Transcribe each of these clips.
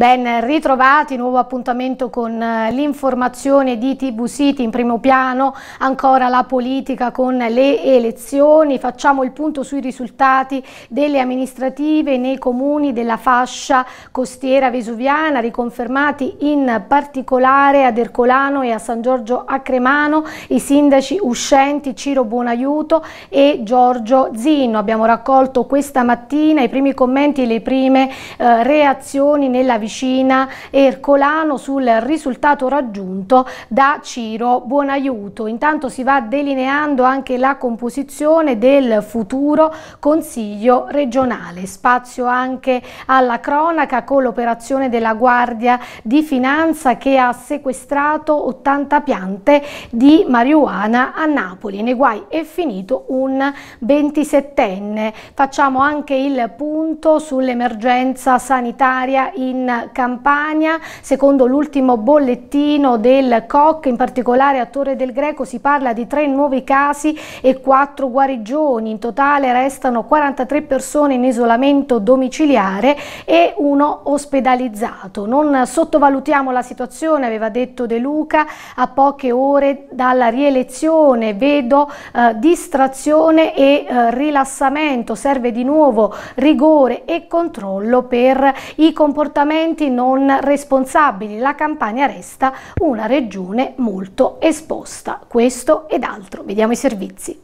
Ben ritrovati, nuovo appuntamento con eh, l'informazione di TV City in primo piano, ancora la politica con le elezioni, facciamo il punto sui risultati delle amministrative nei comuni della fascia costiera vesuviana, riconfermati in particolare ad Ercolano e a San Giorgio a Cremano i sindaci uscenti Ciro Buonaiuto e Giorgio Zinno. Abbiamo raccolto questa mattina i primi commenti e le prime eh, reazioni nella vicenda vicina Ercolano sul risultato raggiunto da Ciro Buonaiuto. Intanto si va delineando anche la composizione del futuro Consiglio regionale. Spazio anche alla cronaca con l'operazione della Guardia di Finanza che ha sequestrato 80 piante di marijuana a Napoli. Nei guai è finito un 27enne. Facciamo anche il punto sull'emergenza sanitaria in in Campania. Secondo l'ultimo bollettino del COC, in particolare a Torre del Greco, si parla di tre nuovi casi e quattro guarigioni. In totale restano 43 persone in isolamento domiciliare e uno ospedalizzato. Non sottovalutiamo la situazione, aveva detto De Luca, a poche ore dalla rielezione vedo eh, distrazione e eh, rilassamento, serve di nuovo rigore e controllo per i comportamenti ambienti non responsabili. La Campania resta una regione molto esposta. Questo ed altro. Vediamo i servizi.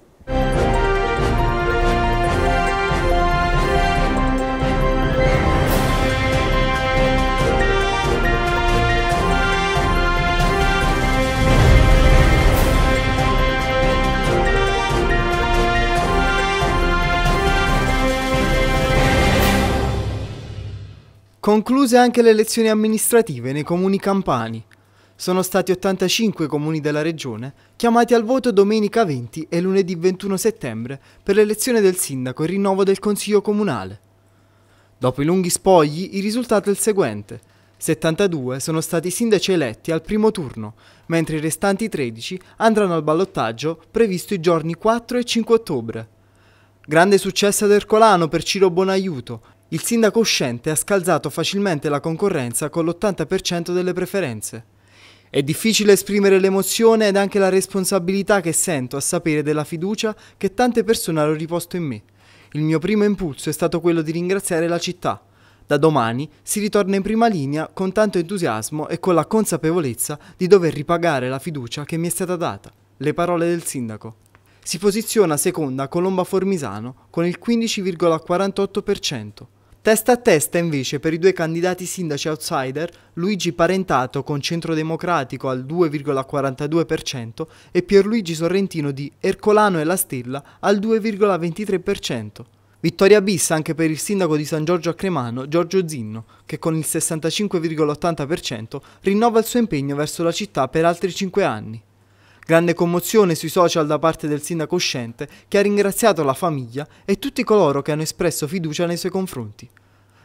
Concluse anche le elezioni amministrative nei comuni campani. Sono stati 85 comuni della regione chiamati al voto domenica 20 e lunedì 21 settembre per l'elezione del sindaco e rinnovo del consiglio comunale. Dopo i lunghi spogli il risultato è il seguente. 72 sono stati sindaci eletti al primo turno, mentre i restanti 13 andranno al ballottaggio previsto i giorni 4 e 5 ottobre. Grande successo ad Ercolano per Ciro Bonaiuto, il sindaco uscente ha scalzato facilmente la concorrenza con l'80% delle preferenze. È difficile esprimere l'emozione ed anche la responsabilità che sento a sapere della fiducia che tante persone hanno riposto in me. Il mio primo impulso è stato quello di ringraziare la città. Da domani si ritorna in prima linea con tanto entusiasmo e con la consapevolezza di dover ripagare la fiducia che mi è stata data. Le parole del sindaco. Si posiziona seconda Colomba Formisano con il 15,48%. Testa a testa invece per i due candidati sindaci outsider Luigi Parentato con Centro Democratico al 2,42% e Pierluigi Sorrentino di Ercolano e La Stella al 2,23%. Vittoria bissa anche per il sindaco di San Giorgio a Cremano, Giorgio Zinno, che con il 65,80% rinnova il suo impegno verso la città per altri 5 anni. Grande commozione sui social da parte del sindaco uscente che ha ringraziato la famiglia e tutti coloro che hanno espresso fiducia nei suoi confronti.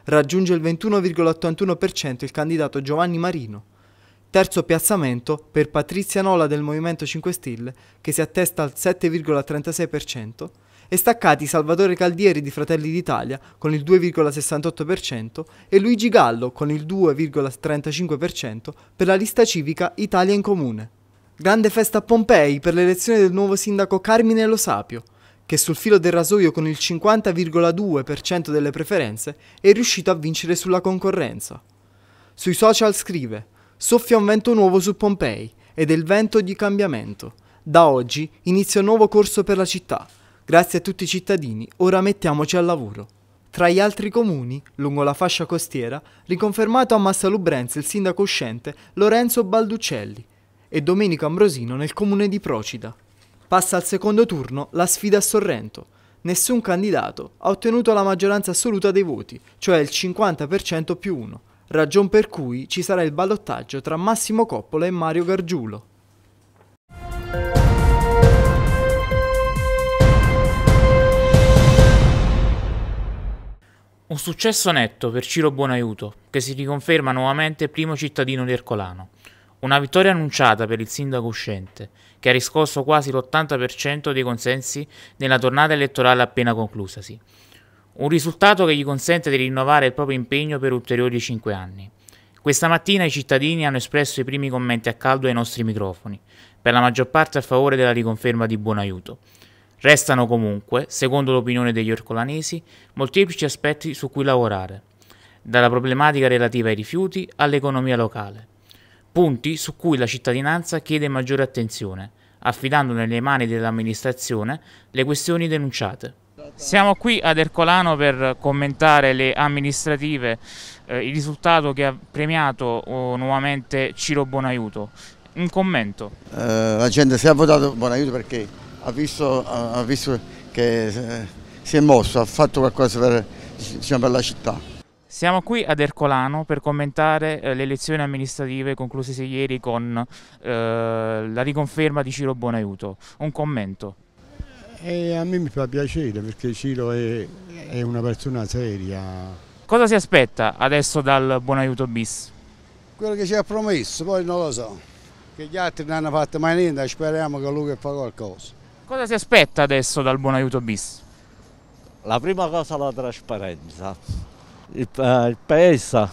Raggiunge il 21,81% il candidato Giovanni Marino. Terzo piazzamento per Patrizia Nola del Movimento 5 Stelle che si attesta al 7,36% e staccati Salvatore Caldieri di Fratelli d'Italia con il 2,68% e Luigi Gallo con il 2,35% per la lista civica Italia in Comune. Grande festa a Pompei per l'elezione del nuovo sindaco Carmine Lo Sapio, che sul filo del rasoio con il 50,2% delle preferenze è riuscito a vincere sulla concorrenza. Sui social scrive «Soffia un vento nuovo su Pompei ed è il vento di cambiamento. Da oggi inizia un nuovo corso per la città. Grazie a tutti i cittadini, ora mettiamoci al lavoro». Tra gli altri comuni, lungo la fascia costiera, riconfermato a Massa Massalubrense il sindaco uscente Lorenzo Balducelli, e Domenico Ambrosino nel comune di Procida. Passa al secondo turno la sfida a Sorrento. Nessun candidato ha ottenuto la maggioranza assoluta dei voti, cioè il 50% più 1, ragion per cui ci sarà il ballottaggio tra Massimo Coppola e Mario Gargiulo. Un successo netto per Ciro Buonaiuto, che si riconferma nuovamente primo cittadino di Ercolano. Una vittoria annunciata per il sindaco uscente, che ha riscosso quasi l'80% dei consensi nella tornata elettorale appena conclusasi. Un risultato che gli consente di rinnovare il proprio impegno per ulteriori 5 anni. Questa mattina i cittadini hanno espresso i primi commenti a caldo ai nostri microfoni, per la maggior parte a favore della riconferma di buon aiuto. Restano comunque, secondo l'opinione degli orcolanesi, molteplici aspetti su cui lavorare, dalla problematica relativa ai rifiuti all'economia locale punti su cui la cittadinanza chiede maggiore attenzione, affidando nelle mani dell'amministrazione le questioni denunciate. Siamo qui ad Ercolano per commentare le amministrative, eh, il risultato che ha premiato oh, nuovamente Ciro Bonaiuto. Un commento. Eh, la gente si è votato Bonaiuto perché ha visto, ha visto che eh, si è mosso, ha fatto qualcosa per, diciamo, per la città. Siamo qui ad Ercolano per commentare eh, le elezioni amministrative conclusesi ieri con eh, la riconferma di Ciro Buonaiuto. Un commento. Eh, a me mi fa piacere perché Ciro è, è, una persona seria. Cosa si aspetta adesso dal Buonaiuto bis? Quello che ci ha promesso, poi non lo so. Che gli altri non hanno fatto mai niente, speriamo che lui che fa qualcosa. Cosa si aspetta adesso dal Buonaiuto bis? La prima cosa è la trasparenza il, eh, il paese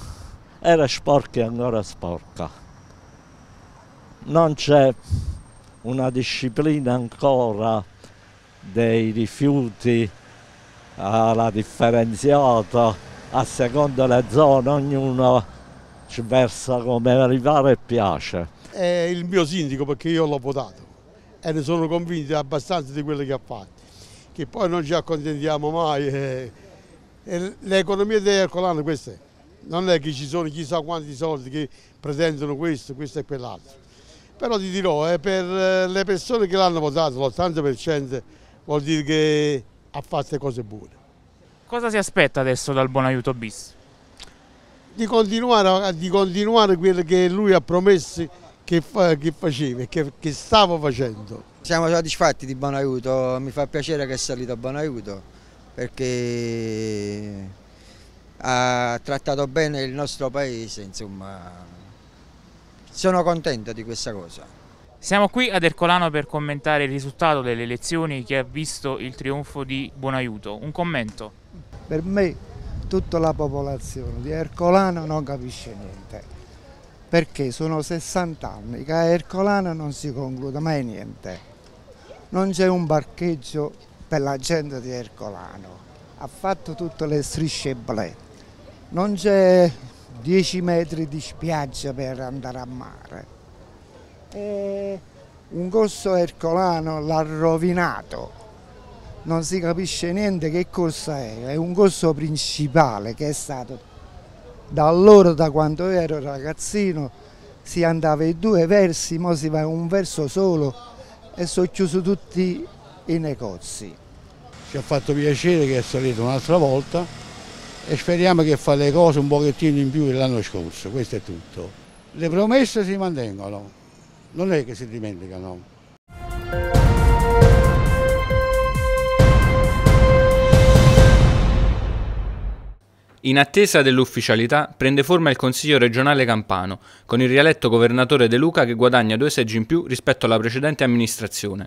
era sporco e ancora sporca. Non c'è una disciplina ancora dei rifiuti alla eh, differenziata, a seconda delle zone, ognuno ci versa come arrivare e piace. È il mio sindaco perché io l'ho votato e ne sono convinto abbastanza di quello che ha fatto, che poi non ci accontentiamo mai. Eh l'economia di Ercolano questa è. Non è che ci sono chissà quanti soldi che pretendono questo, questo e quell'altro. Però ti dirò, eh, per eh, le persone che l'hanno votato, l'80% vuol dire che ha fatto cose buone. Cosa si aspetta adesso dal buon aiuto bis? Di continuare, di continuare quello che lui ha promesso che, fa, che faceva e che, che stavo facendo. Siamo soddisfatti di buon aiuto, mi fa piacere che è salito a buon aiuto perché ha trattato bene il nostro paese, insomma sono contento di questa cosa. Siamo qui ad Ercolano per commentare il risultato delle elezioni che ha visto il trionfo di Buonaiuto. Un commento? Per me tutta la popolazione di Ercolano non capisce niente, perché sono 60 anni che a Ercolano non si conclude mai niente. Non c'è un parcheggio per la gente di Ercolano. Ha fatto tutte le strisce blu. Non c'è 10 metri di spiaggia per andare a mare. E un corso ercolano l'ha rovinato. Non si capisce niente che corso è. È un corso principale che è stato da allora, da quando ero ragazzino, si andava in due versi, ora si va in un verso solo e sono chiusi tutti i negozi. Ci ha fatto piacere che è salito un'altra volta e speriamo che fa le cose un pochettino in più dell'anno scorso, questo è tutto. Le promesse si mantengono, non è che si dimenticano. In attesa dell'ufficialità prende forma il Consiglio regionale campano, con il rieletto governatore De Luca che guadagna due seggi in più rispetto alla precedente amministrazione.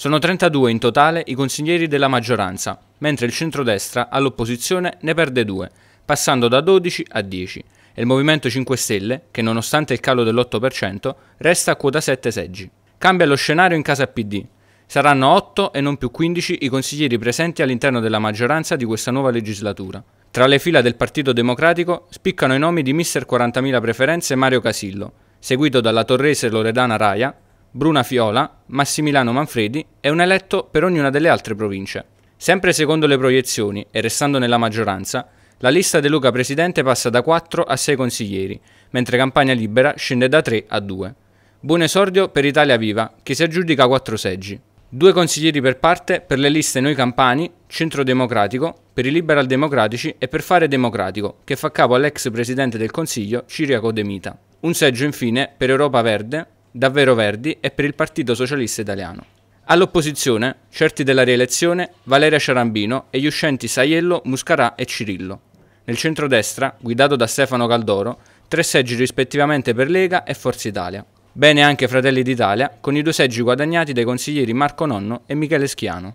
Sono 32 in totale i consiglieri della maggioranza, mentre il centrodestra all'opposizione ne perde 2, passando da 12 a 10, e il Movimento 5 Stelle, che nonostante il calo dell'8%, resta a quota 7 seggi. Cambia lo scenario in casa PD. Saranno 8 e non più 15 i consiglieri presenti all'interno della maggioranza di questa nuova legislatura. Tra le fila del Partito Democratico spiccano i nomi di Mr. 40.000 preferenze Mario Casillo, seguito dalla torrese Loredana Raia, Bruna Fiola, Massimiliano Manfredi e un eletto per ognuna delle altre province. Sempre secondo le proiezioni e restando nella maggioranza, la lista De Luca Presidente passa da 4 a 6 consiglieri, mentre Campania Libera scende da 3 a 2. Buon esordio per Italia Viva, che si aggiudica 4 seggi. Due consiglieri per parte per le liste Noi Campani, Centro Democratico, per i Liberal Democratici e per Fare Democratico, che fa capo all'ex Presidente del Consiglio Ciriaco De Mita. Un seggio infine per Europa Verde, Davvero Verdi e per il Partito Socialista Italiano. All'opposizione, certi della rielezione, Valeria Ciarambino e gli uscenti Saiello, Muscarà e Cirillo. Nel centrodestra, guidato da Stefano Caldoro, tre seggi rispettivamente per Lega e Forza Italia. Bene anche Fratelli d'Italia, con i due seggi guadagnati dai consiglieri Marco Nonno e Michele Schiano.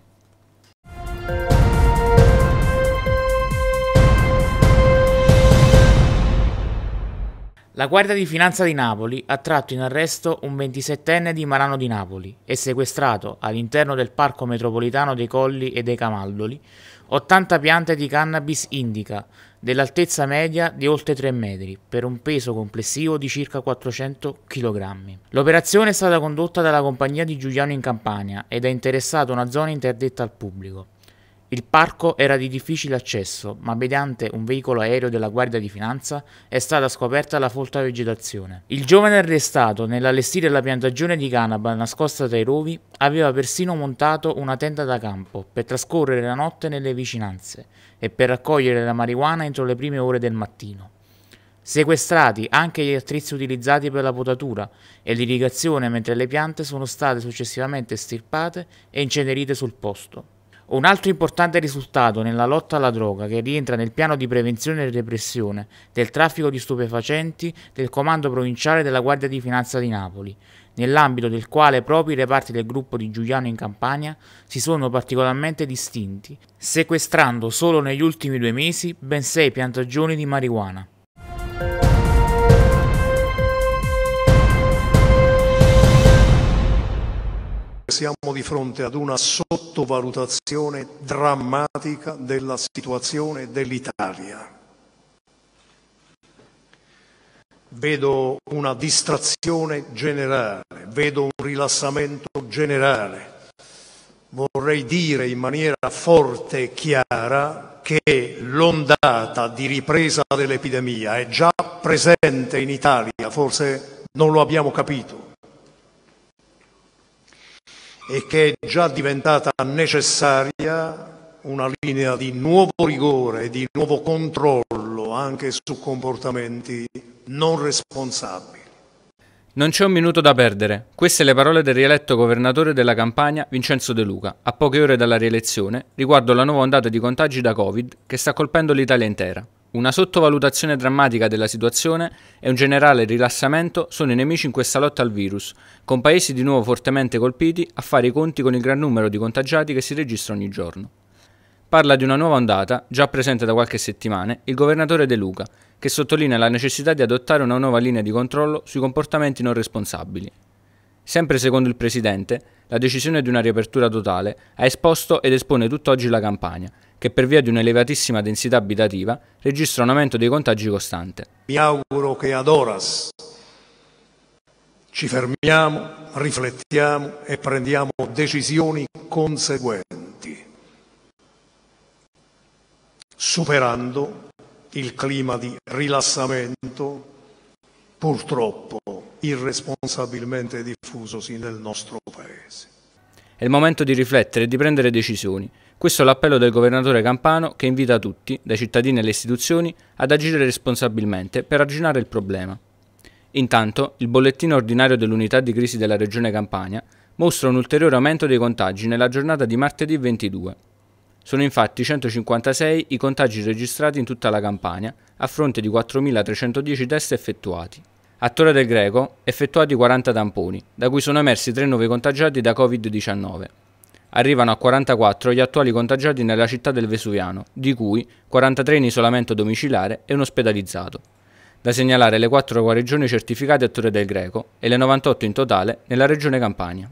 La Guardia di Finanza di Napoli ha tratto in arresto un 27enne di Marano di Napoli e sequestrato all'interno del Parco Metropolitano dei Colli e dei Camaldoli 80 piante di cannabis indica dell'altezza media di oltre 3 metri per un peso complessivo di circa 400 kg. L'operazione è stata condotta dalla compagnia di Giuliano in Campania ed ha interessato una zona interdetta al pubblico. Il parco era di difficile accesso, ma mediante un veicolo aereo della Guardia di Finanza è stata scoperta la folta vegetazione. Il giovane arrestato nell'allestire la piantagione di canapa nascosta tra i rovi aveva persino montato una tenda da campo per trascorrere la notte nelle vicinanze e per raccogliere la marijuana entro le prime ore del mattino. Sequestrati anche gli attrezzi utilizzati per la potatura e l'irrigazione mentre le piante sono state successivamente estirpate e incenerite sul posto. Un altro importante risultato nella lotta alla droga che rientra nel piano di prevenzione e repressione del traffico di stupefacenti del Comando Provinciale della Guardia di Finanza di Napoli, nell'ambito del quale proprio i reparti del gruppo di Giuliano in Campania si sono particolarmente distinti, sequestrando solo negli ultimi due mesi ben sei piantagioni di marijuana. siamo di fronte ad una sottovalutazione drammatica della situazione dell'Italia. Vedo una distrazione generale, vedo un rilassamento generale. Vorrei dire in maniera forte e chiara che l'ondata di ripresa dell'epidemia è già presente in Italia, forse non lo abbiamo capito e che è già diventata necessaria una linea di nuovo rigore, e di nuovo controllo anche su comportamenti non responsabili. Non c'è un minuto da perdere. Queste le parole del rieletto governatore della Campania, Vincenzo De Luca, a poche ore dalla rielezione, riguardo la nuova ondata di contagi da Covid che sta colpendo l'Italia intera. Una sottovalutazione drammatica della situazione e un generale rilassamento sono i nemici in questa lotta al virus, con paesi di nuovo fortemente colpiti a fare i conti con il gran numero di contagiati che si registra ogni giorno. Parla di una nuova ondata, già presente da qualche settimana, il governatore De Luca, che sottolinea la necessità di adottare una nuova linea di controllo sui comportamenti non responsabili. Sempre secondo il Presidente, la decisione di una riapertura totale ha esposto ed espone tutt'oggi la campagna, che per via di un'elevatissima densità abitativa registra un aumento dei contagi costante. Mi auguro che ad Oras ci fermiamo, riflettiamo e prendiamo decisioni conseguenti, superando il clima di rilassamento purtroppo irresponsabilmente diffusosi nel nostro Paese. È il momento di riflettere e di prendere decisioni. Questo è l'appello del governatore Campano che invita tutti, dai cittadini alle istituzioni, ad agire responsabilmente per arginare il problema. Intanto, il bollettino ordinario dell'unità di crisi della regione Campania mostra un ulteriore aumento dei contagi nella giornata di martedì 22. Sono infatti 156 i contagi registrati in tutta la Campania, a fronte di 4.310 test effettuati. A Torre del Greco effettuati 40 tamponi, da cui sono emersi 3 nuovi contagiati da Covid-19 arrivano a 44 gli attuali contagiati nella città del Vesuviano, di cui 43 in isolamento domiciliare e un ospedalizzato. Da segnalare le 4 guarigioni certificate a Torre del Greco e le 98 in totale nella regione Campania.